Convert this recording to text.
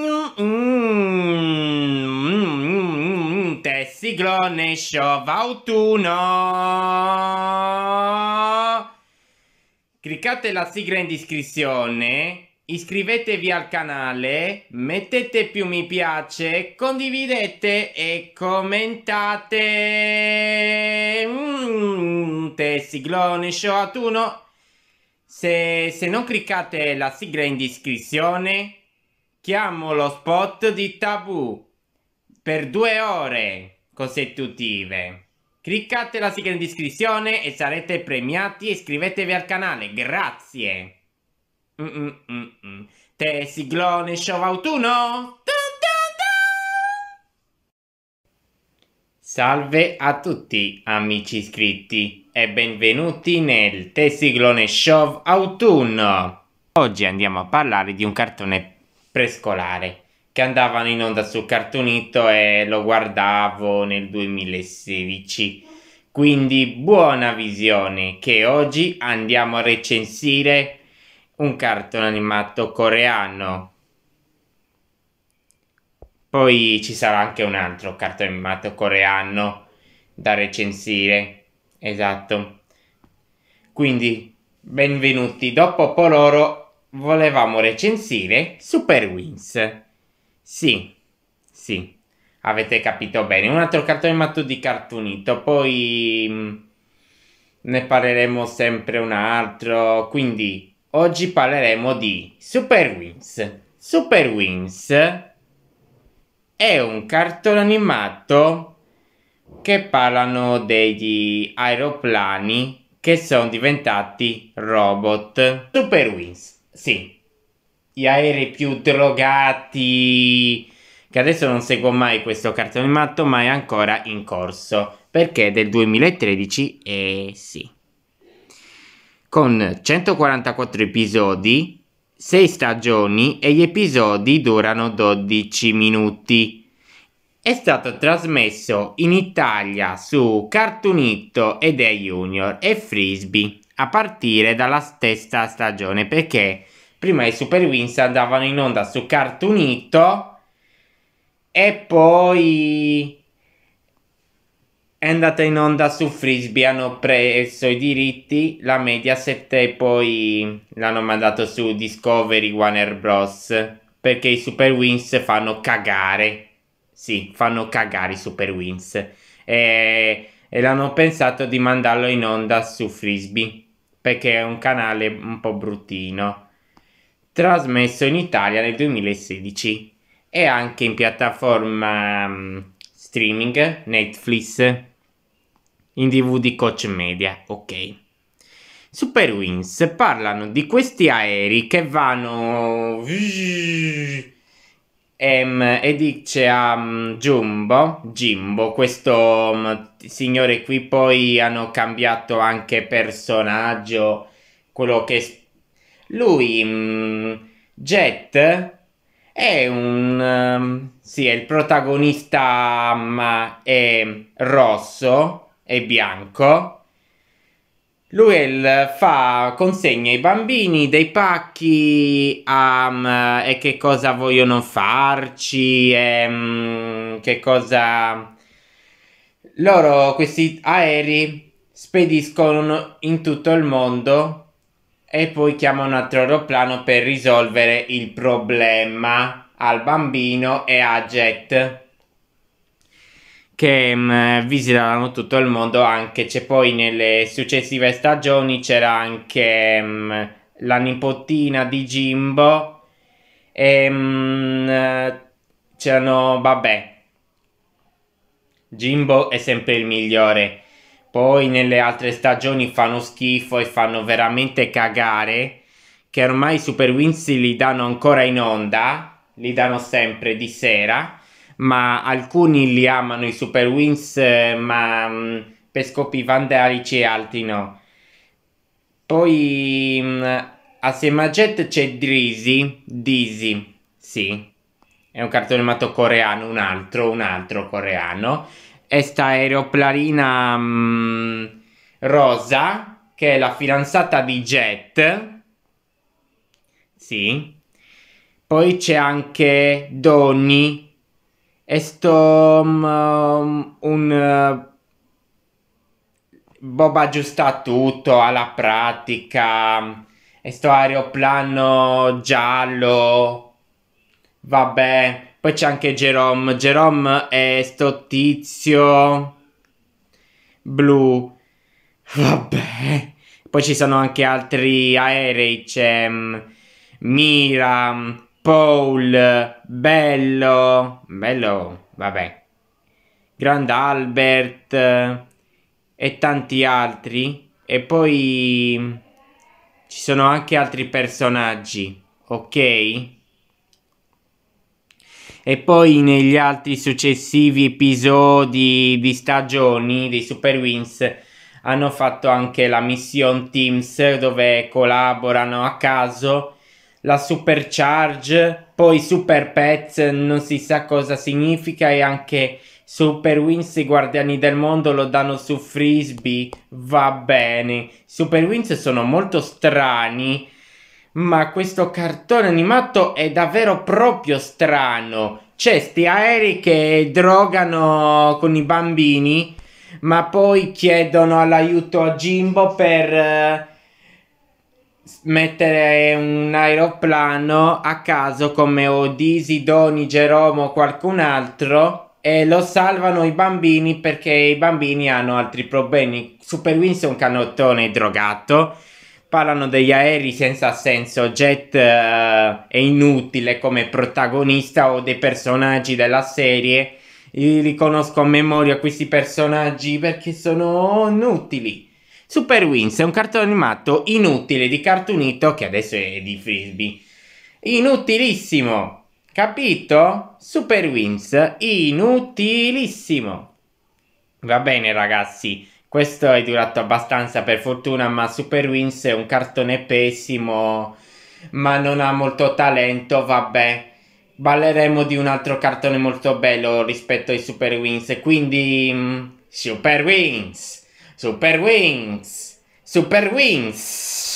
Mm, mm, mm, te siglone show autunno. Cliccate la sigla in descrizione, iscrivetevi al canale, mettete più mi piace, condividete e commentate. Mm, te siglone show autunno. Se, se non cliccate la sigla in descrizione, Chiamo lo spot di Tabù per due ore consecutive. Cliccate la sigla in descrizione e sarete premiati iscrivetevi al canale, grazie! Mm, mm, mm, mm. Te siglone show autunno! Salve a tutti amici iscritti e benvenuti nel Tesiglone Show Autunno! Oggi andiamo a parlare di un cartone prescolare che andavano in onda sul cartonito e lo guardavo nel 2016. Quindi buona visione che oggi andiamo a recensire un cartone animato coreano. Poi ci sarà anche un altro cartone animato coreano da recensire. Esatto. Quindi benvenuti dopo Poloro volevamo recensire Super Wings. Sì, sì, avete capito bene. Un altro cartone matto di cartunito, poi mm, ne parleremo sempre un altro. Quindi oggi parleremo di Super Wings. Super Wings è un cartone animato che parlano degli aeroplani che sono diventati robot. Super Wings sì. Gli aerei più drogati. Che adesso non seguo mai questo cartone matto, ma è ancora in corso. Perché è del 2013 e eh, sì. Con 144 episodi, 6 stagioni e gli episodi durano 12 minuti. È stato trasmesso in Italia su Cartoonito ed E Junior e Frisbee a partire dalla stessa stagione perché prima i Super Wins andavano in onda su Cartoonito e poi è andata in onda su Frisbee, hanno preso i diritti, la Mediaset e poi l'hanno mandato su Discovery Warner Bros. Perché i Super Wins fanno cagare. Sì, fanno cagare i Super Wins. E, e l'hanno pensato di mandarlo in onda su Frisbee. Perché è un canale un po' bruttino trasmesso in Italia nel 2016 e anche in piattaforma um, streaming Netflix in DVD Coach Media, ok. Super Wings parlano di questi aerei che vanno um, e dice a um, Jumbo, Jimbo, questo um, signore qui poi hanno cambiato anche personaggio, quello che lui, mh, mm, Jet, è un... Um, sì, è il protagonista um, è rosso e bianco. Lui il, fa, consegna ai bambini dei pacchi um, e che cosa vogliono farci e che cosa... Loro questi aerei spediscono in tutto il mondo e poi chiama un altro aeroplano per risolvere il problema al bambino e a Jet che mh, mm, visiteranno tutto il mondo anche c'è poi nelle successive stagioni c'era anche mh, mm, la nipotina di Jimbo e mh, mm, c'erano vabbè Jimbo è sempre il migliore poi nelle altre stagioni fanno schifo e fanno veramente cagare, che ormai i Super Wins li danno ancora in onda, li danno sempre di sera, ma alcuni li amano i Super Wins, eh, ma mh, mm, per scopi vandalici e altri no. Poi mh, mm, assieme a Jet c'è Drizzy, Dizzy, sì, è un cartone animato coreano, un altro, un altro coreano questa sta aeroplanina mm, rosa che è la fidanzata di Jet. Sì. Poi c'è anche Donny. Questo sto um, un uh, Bob aggiusta tutto alla pratica. Questo aeroplano giallo. Vabbè. Poi c'è anche Jerome. Jerome è sto tizio blu. Vabbè. Poi ci sono anche altri aerei. C'è mm, Mira, mm, Paul, Bello. Bello, vabbè. Grand Albert eh, e tanti altri. E poi mm, ci sono anche altri personaggi. Ok? e poi negli altri successivi episodi di stagioni dei Super Wins hanno fatto anche la mission Teams dove collaborano a caso la Super Charge, poi Super Pets non si sa cosa significa e anche Super Wins i guardiani del mondo lo danno su Frisbee, va bene. Super Wins sono molto strani ma questo cartone animato è davvero proprio strano. C'è cioè, sti aerei che drogano con i bambini, ma poi chiedono l'aiuto a Jimbo per eh, mettere un aeroplano a caso come Odisi, Doni, Geromo o qualcun altro e lo salvano i bambini perché i bambini hanno altri problemi. Super Wings è un canottone drogato parlano degli aerei senza senso, Jet uh, è inutile come protagonista o dei personaggi della serie. Io riconosco a memoria questi personaggi perché sono inutili. Super Wings è un cartone animato inutile di cartunito che adesso è di frisbee. Inutilissimo, capito? Super Wings, inutilissimo. Va bene ragazzi. Questo è durato abbastanza per fortuna, ma Super Wins è un cartone pessimo, ma non ha molto talento, vabbè. Balleremo di un altro cartone molto bello rispetto ai Super Wins, quindi... Mm, Super Wins! Super Wins! Super Wins!